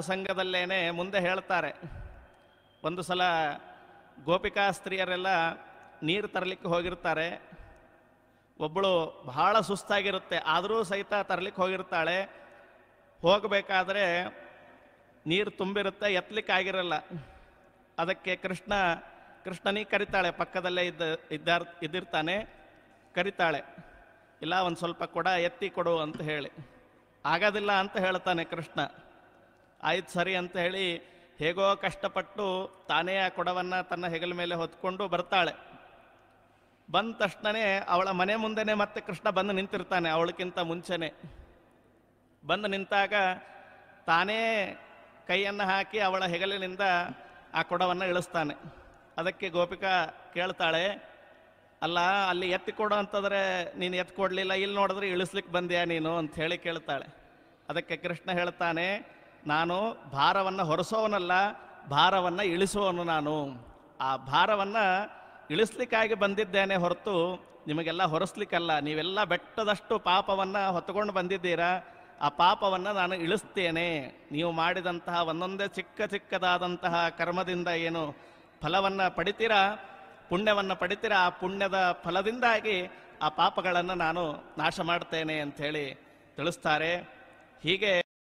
ಪ್ರಸಂಗದಲ್ಲೇನೆ ಮುಂದೆ ಹೇಳ್ತಾರೆ ಒಂದು ಸಲ ಗೋಪಿಕಾ ಸ್ತ್ರೀಯರೆಲ್ಲ ನೀರು ತರಲಿಕ್ಕೆ ಹೋಗಿರ್ತಾರೆ ಒಬ್ಬಳು ಬಹಳ ಸುಸ್ತಾಗಿರುತ್ತೆ ಆದರೂ ಸಹಿತ ತರಲಿಕ್ಕೆ ಹೋಗಿರ್ತಾಳೆ ಹೋಗಬೇಕಾದ್ರೆ ನೀರು ತುಂಬಿರುತ್ತೆ ಎತ್ತಲಿಕ್ಕೆ ಆಗಿರಲ್ಲ ಅದಕ್ಕೆ ಕೃಷ್ಣ ಕೃಷ್ಣನಿಗೆ ಕರಿತಾಳೆ ಪಕ್ಕದಲ್ಲೇ ಇದ್ದ ಇದ್ದ ಇದ್ದಿರ್ತಾನೆ ಕರಿತಾಳೆ ಇಲ್ಲ ಒಂದು ಸ್ವಲ್ಪ ಕೂಡ ಎತ್ತಿ ಕೊಡು ಅಂತ ಹೇಳಿ ಆಗೋದಿಲ್ಲ ಅಂತ ಹೇಳ್ತಾನೆ ಕೃಷ್ಣ ಆಯ್ತು ಸರಿ ಅಂತ ಹೇಳಿ ಹೇಗೋ ಕಷ್ಟಪಟ್ಟು ತಾನೇ ಆ ಕೊಡವನ್ನು ತನ್ನ ಹೆಗಲ ಮೇಲೆ ಹೊತ್ಕೊಂಡು ಬರ್ತಾಳೆ ಬಂದ ತಕ್ಷಣನೇ ಅವಳ ಮನೆ ಮುಂದೆನೆ ಮತ್ತೆ ಕೃಷ್ಣ ಬಂದು ನಿಂತಿರ್ತಾನೆ ಅವಳಕ್ಕಿಂತ ಮುಂಚೆನೆ ಬಂದು ನಿಂತಾಗ ತಾನೇ ಕೈಯನ್ನು ಹಾಕಿ ಅವಳ ಹೆಗಲಿನಿಂದ ಆ ಕೊಡವನ್ನು ಇಳಿಸ್ತಾನೆ ಅದಕ್ಕೆ ಗೋಪಿಕಾ ಕೇಳ್ತಾಳೆ ಅಲ್ಲ ಅಲ್ಲಿ ಎತ್ತಿ ಕೊಡು ಅಂತಂದರೆ ನೀನು ಎತ್ತಿಕೊಡ್ಲಿಲ್ಲ ಇಲ್ಲಿ ನೋಡಿದ್ರೆ ಇಳಿಸ್ಲಿಕ್ಕೆ ಬಂದ್ಯಾ ನೀನು ಅಂತ ಹೇಳಿ ಕೇಳ್ತಾಳೆ ಅದಕ್ಕೆ ಕೃಷ್ಣ ಹೇಳ್ತಾನೆ ನಾನು ಭಾರವನ್ನು ಹೊರಸೋವನಲ್ಲ ಭಾರವನ್ನು ಇಳಿಸೋನು ನಾನು ಆ ಭಾರವನ್ನು ಇಳಿಸ್ಲಿಕ್ಕಾಗಿ ಬಂದಿದ್ದೇನೆ ಹೊರತು ನಿಮಗೆಲ್ಲ ಹೊರಸ್ಲಿಕ್ಕಲ್ಲ ನೀವೆಲ್ಲ ಬೆಟ್ಟದಷ್ಟು ಪಾಪವನ್ನು ಹೊತ್ತುಕೊಂಡು ಬಂದಿದ್ದೀರಾ ಆ ಪಾಪವನ್ನು ನಾನು ಇಳಿಸ್ತೇನೆ ನೀವು ಮಾಡಿದಂತಹ ಒಂದೊಂದೇ ಚಿಕ್ಕ ಚಿಕ್ಕದಾದಂತಹ ಕರ್ಮದಿಂದ ಏನು ಫಲವನ್ನು ಪಡಿತೀರ ಪುಣ್ಯವನ್ನು ಪಡಿತೀರ ಆ ಪುಣ್ಯದ ಫಲದಿಂದಾಗಿ ಆ ಪಾಪಗಳನ್ನು ನಾನು ನಾಶ ಮಾಡ್ತೇನೆ ಅಂಥೇಳಿ ತಿಳಿಸ್ತಾರೆ ಹೀಗೆ